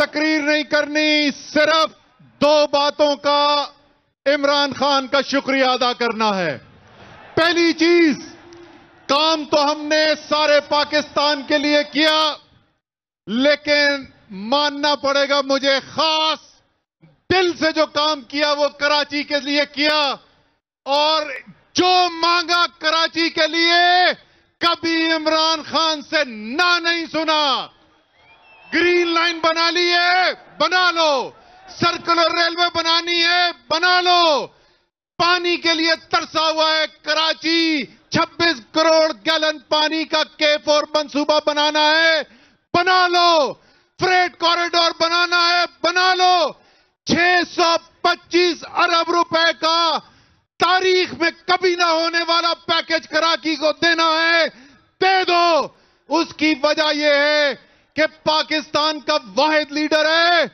तकरीर नहीं करनी सिर्फ दो बातों का इमरान खान का शुक्रिया अदा करना है पहली चीज काम तो हमने सारे पाकिस्तान के लिए किया लेकिन मानना पड़ेगा मुझे खास दिल से जो काम किया वो कराची के लिए किया और जो मांगा कराची के लिए कभी इमरान खान से ना नहीं सुना ग्रीन लाइन बना ली है बना लो सर्कुलर रेलवे बनानी है बना लो पानी के लिए तरसा हुआ है कराची 26 करोड़ गैलन पानी का के फोर मनसूबा बनाना है बना लो फ्रेट कॉरिडोर बनाना है बना लो 625 अरब रुपए का तारीख में कभी ना होने वाला पैकेज कराची को देना है दे दो उसकी वजह यह है कि पाकिस्तान का वाहिद लीडर है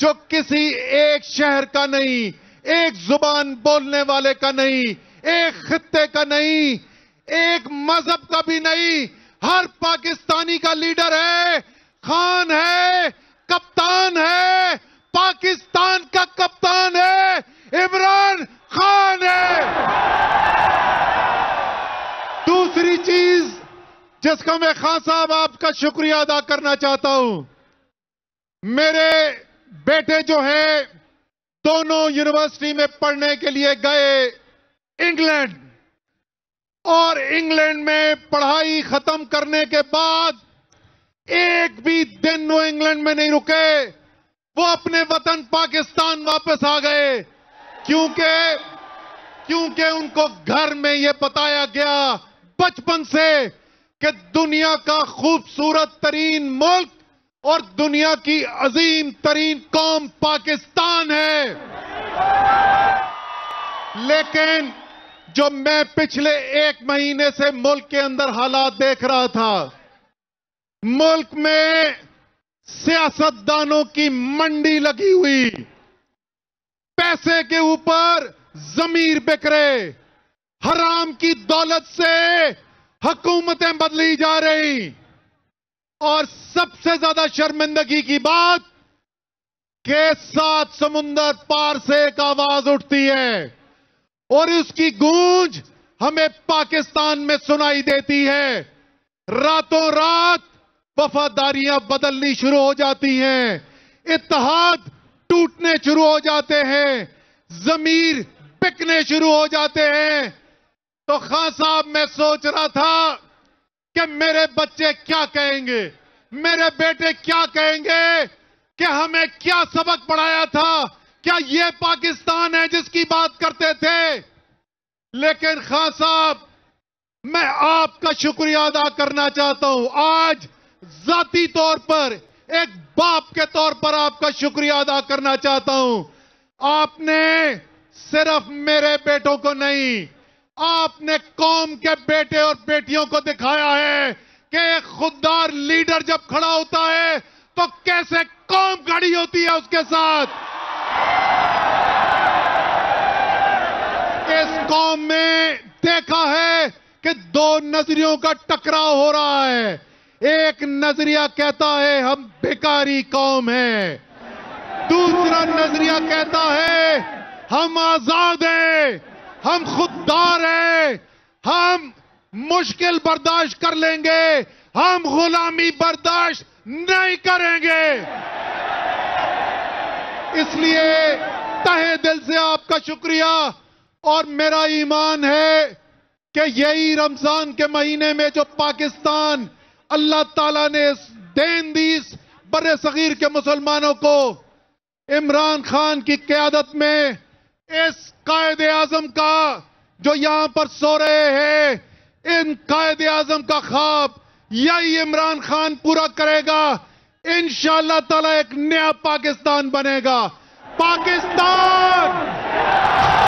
जो किसी एक शहर का नहीं एक जुबान बोलने वाले का नहीं एक खत्ते का नहीं एक मजहब का भी नहीं हर पाकिस्तानी का लीडर है खान है कप्तान है पाकिस्तान का कप्तान है इमरान खान है दूसरी चीज जिसका मैं खान साहब आपका शुक्रिया अदा करना चाहता हूं मेरे बेटे जो है दोनों यूनिवर्सिटी में पढ़ने के लिए गए इंग्लैंड और इंग्लैंड में पढ़ाई खत्म करने के बाद एक भी दिन वो इंग्लैंड में नहीं रुके वो अपने वतन पाकिस्तान वापस आ गए क्योंकि क्योंकि उनको घर में ये बताया गया बचपन से कि दुनिया का खूबसूरत तरीन मुल्क और दुनिया की अजीम तरीन कौम पाकिस्तान है लेकिन जो मैं पिछले एक महीने से मुल्क के अंदर हालात देख रहा था मुल्क में सियासतदानों की मंडी लगी हुई पैसे के ऊपर जमीर बिकरे हराम की दौलत से हकूमतें बदली जा रही और सबसे ज्यादा शर्मिंदगी की बात के साथ समुंदर पार से एक आवाज उठती है और उसकी गूंज हमें पाकिस्तान में सुनाई देती है रातों रात वफादारियां बदलनी शुरू हो जाती हैं इतिहाद टूटने शुरू हो जाते हैं जमीर पिकने शुरू हो जाते हैं तो खान साहब मैं सोच रहा था कि मेरे बच्चे क्या कहेंगे मेरे बेटे क्या कहेंगे कि हमें क्या सबक पढ़ाया था क्या ये पाकिस्तान है जिसकी बात करते थे लेकिन खान साहब मैं आपका शुक्रिया अदा करना चाहता हूं आज जाती तौर पर एक बाप के तौर पर आपका शुक्रिया अदा करना चाहता हूं आपने सिर्फ मेरे बेटों को नहीं आपने कौम के बेटे और बेटियों को दिखाया है कि एक खुददार लीडर जब खड़ा होता है तो कैसे कौम खड़ी होती है उसके साथ इस कौम में देखा है कि दो नजरियों का टकराव हो रहा है एक नजरिया कहता है हम बेकारी कौम है दूसरा नजरिया कहता है हम आजाद हैं हम खुद दौर है हम मुश्किल बर्दाश्त कर लेंगे हम गुलामी बर्दाश्त नहीं करेंगे इसलिए तहे दिल से आपका शुक्रिया और मेरा ईमान है कि यही रमजान के महीने में जो पाकिस्तान अल्लाह ताला ने इस देन दी इस सगीर के मुसलमानों को इमरान खान की क्यादत में इस कायद आजम का जो यहां पर सो रहे हैं इन कायद आजम का ख्वाब यही इमरान खान पूरा करेगा इन ताला एक नया पाकिस्तान बनेगा पाकिस्तान